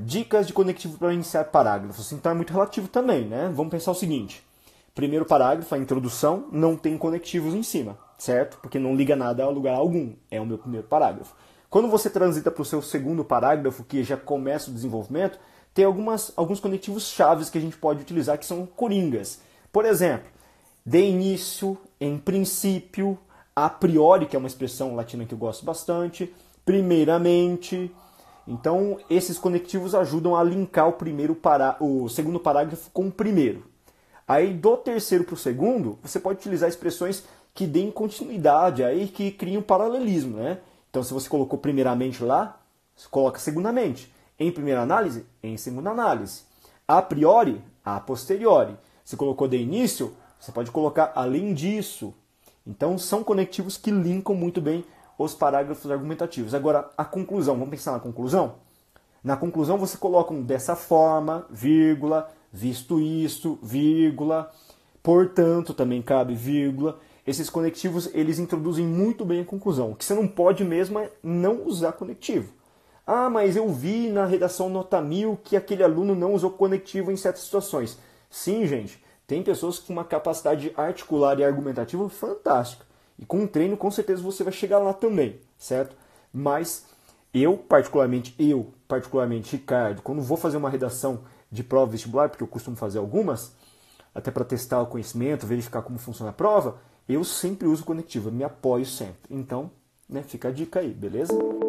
Dicas de conectivo para iniciar parágrafos. Assim, então é muito relativo também, né? Vamos pensar o seguinte: primeiro parágrafo, a introdução, não tem conectivos em cima, certo? Porque não liga nada a lugar algum. É o meu primeiro parágrafo. Quando você transita para o seu segundo parágrafo, que já começa o desenvolvimento, tem algumas, alguns conectivos chaves que a gente pode utilizar que são coringas. Por exemplo, de início, em princípio, a priori, que é uma expressão latina que eu gosto bastante, primeiramente. Então, esses conectivos ajudam a linkar o primeiro para o segundo parágrafo com o primeiro. Aí, do terceiro para o segundo, você pode utilizar expressões que deem continuidade, aí que um paralelismo, né? Então, se você colocou primeiramente lá, você coloca segundamente. Em primeira análise, em segunda análise. A priori, a posteriori. Se colocou de início, você pode colocar além disso. Então são conectivos que linkam muito bem os parágrafos argumentativos. Agora, a conclusão, vamos pensar na conclusão? Na conclusão você coloca um dessa forma, vírgula, visto isso, vírgula, portanto também cabe vírgula. Esses conectivos, eles introduzem muito bem a conclusão. O que você não pode mesmo é não usar conectivo. Ah, mas eu vi na redação nota mil que aquele aluno não usou conectivo em certas situações. Sim, gente, tem pessoas com uma capacidade articular e argumentativa fantástica. E com o treino, com certeza, você vai chegar lá também, certo? Mas eu, particularmente, eu, particularmente, Ricardo, quando vou fazer uma redação de prova vestibular, porque eu costumo fazer algumas, até para testar o conhecimento, verificar como funciona a prova, eu sempre uso conectivo, me apoio sempre. Então, né, fica a dica aí, beleza?